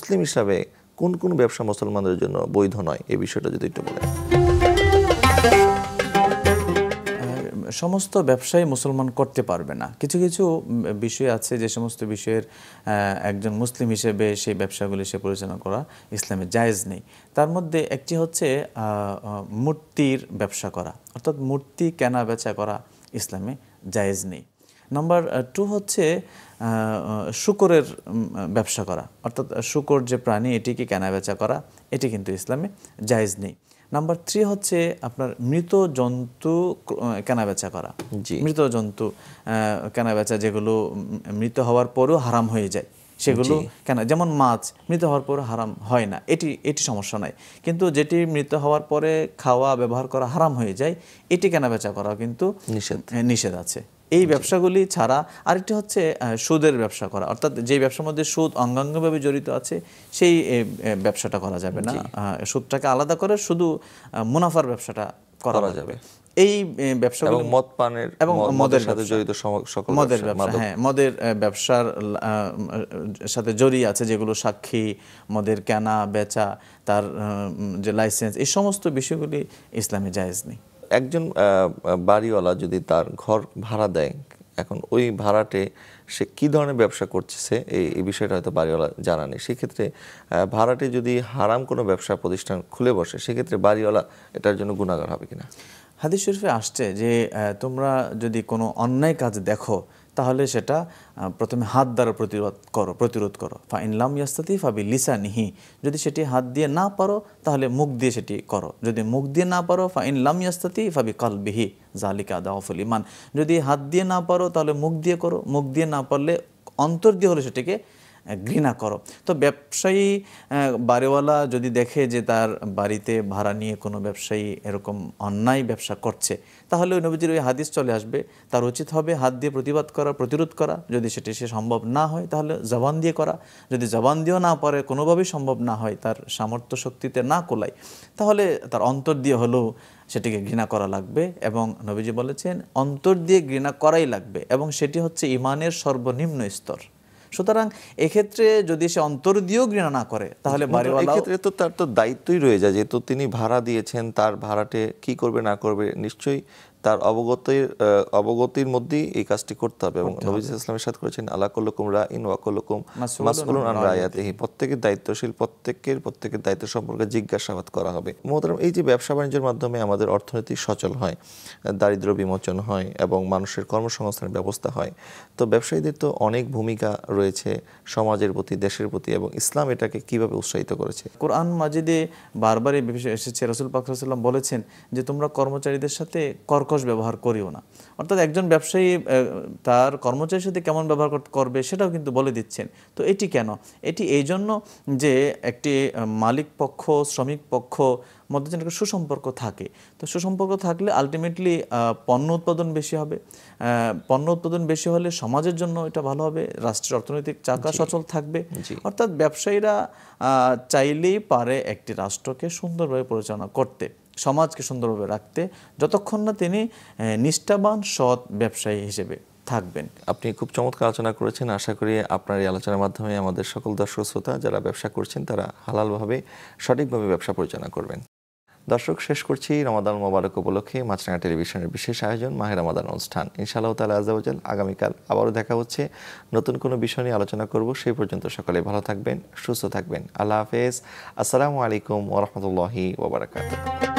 মুসলিম হিসাবে কোন কোন ব্যবসা মুসলমানদের জন্য বৈধ নয় এই বিষয়টা যদি একটু বলেন সমস্ত ব্যবসায়ী মুসলমান করতে পারবে না কিছু কিছু বিষয় আছে যে সমস্ত বিষয়ের একজন মুসলিম হিসেবে সেই ব্যবসাগুলি সে পরিচালনা করা ইসলামে জায়েজ নেই তার মধ্যে একটি হচ্ছে মূর্তির ব্যবসা করা অর্থাৎ মূর্তি কেনা বেচা করা ইসলামে জায়েজ নেই নাম্বার টু uh, হচ্ছে uh, uh, শুকরের ব্যবসা করা অর্থাৎ শুকর যে প্রাণী এটিকে কেনাবেচা করা এটি কিন্তু ইসলামে জায়েজ নেই নাম্বার থ্রি হচ্ছে আপনার মৃত জন্তু কেনাবেচা করা মৃত জন্তু কেনাবেচা যেগুলো মৃত হওয়ার পরেও হারাম হয়ে যায় সেগুলো কেন যেমন মাছ মৃত হওয়ার পরে হারাম হয় না এটি এটি সমস্যা নাই কিন্তু যেটি মৃত হওয়ার পরে খাওয়া ব্যবহার করা হারাম হয়ে যায় এটি কেনাবেচা করা কিন্তু নিষেধ নিষেধ আছে এই ব্যবসাগুলি ছাড়া আরেকটি হচ্ছে সুদের ব্যবসা করা অর্থাৎ যে ব্যবসার মধ্যে সুদ অঙ্গাঙ্গভাবে জড়িত আছে সেই ব্যবসাটা করা যাবে না সুদটাকে আলাদা করে শুধু মুনাফার ব্যবসাটা করা যাবে এই ব্যবসাগুলো মদ পানের এবং মদের সাথে জড়িত সকল মদের ব্যবসা হ্যাঁ মদের ব্যবসার সাথে জড়িয়ে আছে যেগুলো সাক্ষী মদের কেনা বেচা তার যে লাইসেন্স এই সমস্ত বিষয়গুলি ইসলামে জায়েজ নেই একজন বাড়িওয়ালা যদি তার ঘর ভাড়া দেয় এখন ওই ভাড়াটে সে কি ধরনের ব্যবসা করছে এই এই বিষয়টা হয়তো বাড়িওয়ালা জানা নেই সেক্ষেত্রে ভাড়াটে যদি হারাম কোনো ব্যবসা প্রতিষ্ঠান খুলে বসে সেক্ষেত্রে বাড়িওয়ালা এটার জন্য গুণাগার হবে কিনা হাদিস শরীফে আসছে যে তোমরা যদি কোনো অন্যায় কাজ দেখো তাহলে সেটা প্রথমে হাত দ্বারা প্রতিরোধ করো প্রতিরোধ করো ফা ইনলাম ইয়াস্তাতি ফা বি নিহি যদি সেটি হাত দিয়ে না পারো তাহলে মুখ দিয়ে সেটি করো যদি মুখ দিয়ে না পারো ফা ইনলাম ইয়াস্তাতি ফা বি বিহি জালিকা দাওয়াফুল ইমান যদি হাত দিয়ে না পারো তাহলে মুখ দিয়ে করো মুখ দিয়ে না পারলে অন্তর দিয়ে হলে সেটিকে ঘৃণা করো তো ব্যবসায়ী বাড়িওয়ালা যদি দেখে যে তার বাড়িতে ভাড়া নিয়ে কোনো ব্যবসায়ী এরকম অন্যায় ব্যবসা করছে তাহলে ওই নবীজির ওই হাদিস চলে আসবে তার উচিত হবে হাত দিয়ে প্রতিবাদ করা প্রতিরোধ করা যদি সেটি সে সম্ভব না হয় তাহলে জবান দিয়ে করা যদি জবান দিয়েও না পারে কোনোভাবেই সম্ভব না হয় তার সামর্থ্য শক্তিতে না কোলায় তাহলে তার অন্তর দিয়ে হলেও সেটিকে ঘৃণা করা লাগবে এবং নবীজি বলেছেন অন্তর দিয়ে ঘৃণা করাই লাগবে এবং সেটি হচ্ছে ইমানের সর্বনিম্ন স্তর সুতরাং এক্ষেত্রে যদি সে অন্তর দিয়েও ঘৃণা না করে তাহলে বাড়িওয়ালা ক্ষেত্রে তো তার তো দায়িত্বই রয়ে যায় যেহেতু তিনি ভাড়া দিয়েছেন তার ভাড়াটে কি করবে না করবে নিশ্চয়ই তার অবগতির অবগতির মধ্যে এই কাজটি করতে হবে এবং নবী ইসলামের সাথে করেছেন আলা আলাকুল্লকুম রা ইন ওয়া ওয়াকুল্লকুম মাসউলুন আন রায়াতিহি প্রত্যেকের দায়িত্বশীল প্রত্যেকের প্রত্যেকের দায়িত্ব সম্পর্কে জিজ্ঞাসাবাদ করা হবে মোহতারাম এই যে ব্যবসা বাণিজ্যের মাধ্যমে আমাদের অর্থনীতি সচল হয় দারিদ্র বিমোচন হয় এবং মানুষের কর্মসংস্থানের ব্যবস্থা হয় তো ব্যবসায়ীদের তো অনেক ভূমিকা রয়েছে সমাজের প্রতি দেশের প্রতি এবং ইসলাম এটাকে কিভাবে উৎসাহিত করেছে কোরআন মাজিদে বারবার এই বিষয়ে এসেছে রসুল পাকরাসাল্লাম বলেছেন যে তোমরা কর্মচারীদের সাথে কর্ক কর্কশ ব্যবহার করিও না অর্থাৎ একজন ব্যবসায়ী তার কর্মচারীর সাথে কেমন ব্যবহার করবে সেটাও কিন্তু বলে দিচ্ছেন তো এটি কেন এটি এই জন্য যে একটি মালিক পক্ষ শ্রমিক পক্ষ মধ্যে যেন একটা সুসম্পর্ক থাকে তো সুসম্পর্ক থাকলে আলটিমেটলি পণ্য উৎপাদন বেশি হবে পণ্য উৎপাদন বেশি হলে সমাজের জন্য এটা ভালো হবে রাষ্ট্রের অর্থনৈতিক চাকা সচল থাকবে অর্থাৎ ব্যবসায়ীরা চাইলেই পারে একটি রাষ্ট্রকে সুন্দরভাবে পরিচালনা করতে সমাজকে সুন্দরভাবে রাখতে যতক্ষণ না তিনি নিষ্ঠাবান সৎ ব্যবসায়ী হিসেবে থাকবেন আপনি খুব চমৎকার আলোচনা করেছেন আশা করি আপনার এই আলোচনার মাধ্যমে আমাদের সকল দর্শক শ্রোতা যারা ব্যবসা করছেন তারা হালালভাবে সঠিকভাবে ব্যবসা পরিচালনা করবেন দর্শক শেষ করছি রমাদান মোবারক উপলক্ষে মাছরাঙা টেলিভিশনের বিশেষ আয়োজন মাহের রমাদান অনুষ্ঠান ইনশাআল্লাহ তালা আজাউজাল আগামীকাল আবারও দেখা হচ্ছে নতুন কোনো বিষয় নিয়ে আলোচনা করব সেই পর্যন্ত সকলে ভালো থাকবেন সুস্থ থাকবেন আল্লাহ হাফেজ আসসালামু আলাইকুম ওরহমতুল্লাহি ওবরাকাতুহ